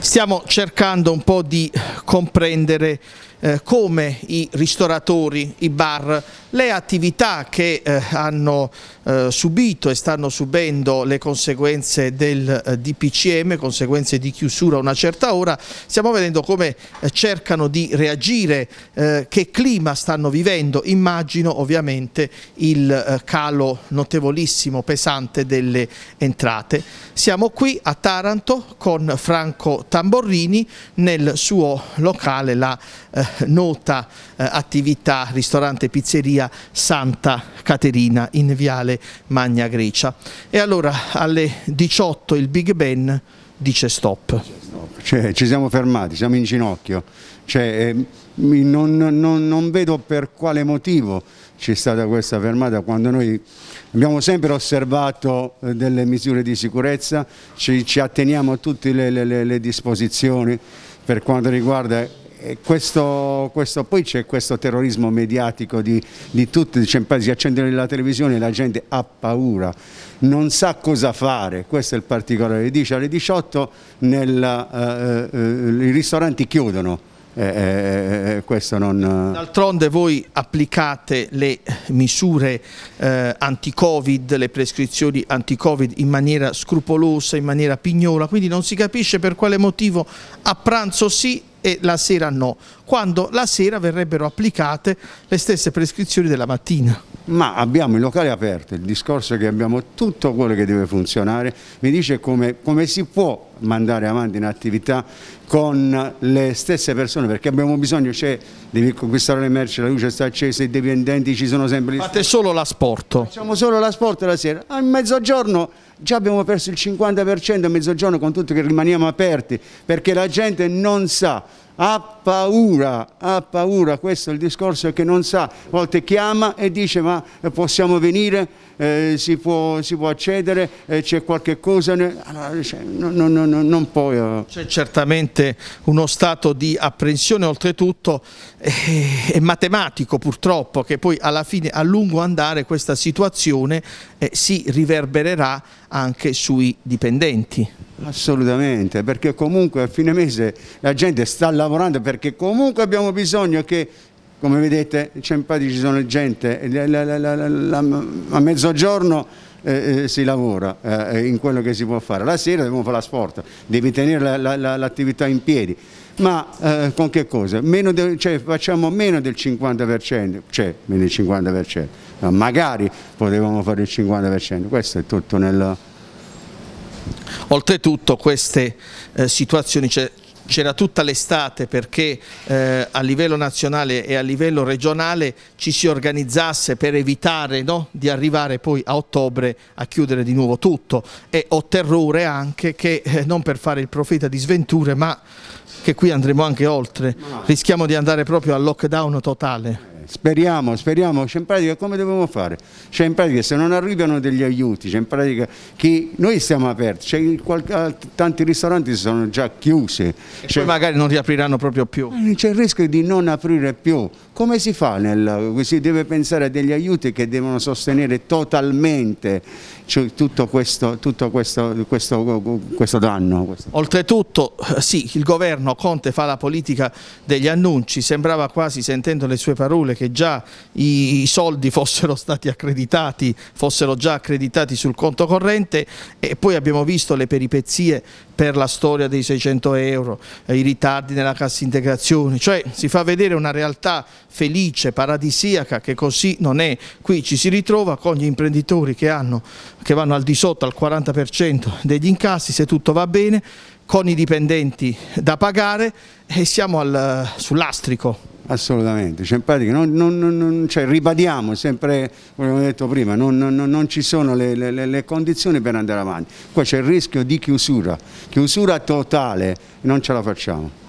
stiamo cercando un po' di comprendere eh, come i ristoratori, i bar, le attività che eh, hanno eh, subito e stanno subendo le conseguenze del eh, DPCM, conseguenze di chiusura a una certa ora, stiamo vedendo come eh, cercano di reagire, che clima stanno vivendo, immagino ovviamente il calo notevolissimo, pesante delle entrate. Siamo qui a Taranto con Franco Tamborrini nel suo locale la eh, nota eh, attività ristorante pizzeria Santa Caterina in Viale Magna Grecia. E allora alle 18 il Big Ben dice stop. Cioè, ci siamo fermati, siamo in ginocchio. Cioè, ehm, non, non, non, vedo per quale motivo c'è stata questa fermata quando noi abbiamo sempre osservato eh, delle misure di sicurezza, ci, ci atteniamo a tutte le, le, le disposizioni per quanto riguarda questo, questo, poi c'è questo terrorismo mediatico di, di tutti, cioè, si accende la televisione e la gente ha paura, non sa cosa fare, questo è il particolare, dice alle 18 nel, eh, eh, eh, i ristoranti chiudono. Eh, eh, eh non... D'altronde voi applicate le misure eh, anti-Covid, le prescrizioni anti-Covid in maniera scrupolosa, in maniera pignola, quindi non si capisce per quale motivo a pranzo sì e la sera no quando la sera verrebbero applicate le stesse prescrizioni della mattina. Ma abbiamo i locali aperti, il discorso è che abbiamo tutto quello che deve funzionare, mi dice come, come si può mandare avanti in attività con le stesse persone perché abbiamo bisogno, cioè, devi conquistare le merci, la luce sta accesa, i dipendenti ci sono sempre lì. Fate solo l'asporto. Facciamo solo l'asporto la sera. a mezzogiorno già abbiamo perso il 50% a mezzogiorno con tutto che rimaniamo aperti perché la gente non sa ha paura, ha paura, questo è il discorso che non sa, a volte chiama e dice ma eh, possiamo venire, eh, si, può, si, può, accedere, eh, c'è qualche cosa, allora, cioè, no, no, no, non puoi. Eh. C'è certamente uno stato di apprensione, oltretutto eh, è matematico purtroppo, che poi alla fine a lungo andare questa situazione eh, si riverbererà anche sui dipendenti. Assolutamente, perché comunque a fine mese la gente sta lavorando perché comunque abbiamo bisogno che come vedete c'è un po' di gente, la, la, la, a mezzogiorno eh, eh, si lavora eh, in quello che si può fare, la sera dobbiamo fare la sport, devi tenere l'attività in piedi ma eh, con che cosa? Meno de, cioè, facciamo meno del 50%, cioè meno del 50%, ma magari potevamo fare il 50%, questo è tutto nel... Oltretutto queste eh, situazioni, cioè, c'era tutta l'estate perché eh, a livello nazionale e a livello regionale ci si organizzasse per evitare no, di arrivare poi a ottobre a chiudere di nuovo tutto e ho terrore anche che eh, non per fare il profeta di sventure ma che qui andremo anche oltre, rischiamo di andare proprio al lockdown totale. Speriamo, speriamo, cioè in pratica come dobbiamo fare? Cioè in pratica se non arrivano degli aiuti, cioè in pratica chi, noi siamo aperti, cioè qualche, tanti ristoranti sono già chiusi. Cioè, magari non riapriranno proprio più. Ah, c'è il rischio di non aprire più. Come si fa? Nel, si deve pensare a degli aiuti che devono sostenere totalmente cioè, tutto, questo, tutto questo, questo, questo danno. Oltretutto sì, il governo Conte fa la politica degli annunci, sembrava quasi sentendo le sue parole che già i, soldi fossero stati accreditati, fossero già accreditati sul conto corrente e poi abbiamo visto le peripezie per la storia dei 600 euro, eh, i ritardi nella cassa integrazione, cioè si fa vedere una realtà felice, paradisiaca, che così non è. Qui ci si ritrova con gli imprenditori che, hanno, che vanno al di sotto al 40% degli incassi, se tutto va bene, con i dipendenti da pagare e siamo sull'astrico assolutamente. Cioè, in pratica, non, non, non, cioè, ribadiamo sempre come abbiamo detto prima, non, ci sono le, le, le, condizioni per andare avanti. Qua c'è il rischio di chiusura, chiusura totale, non ce la facciamo.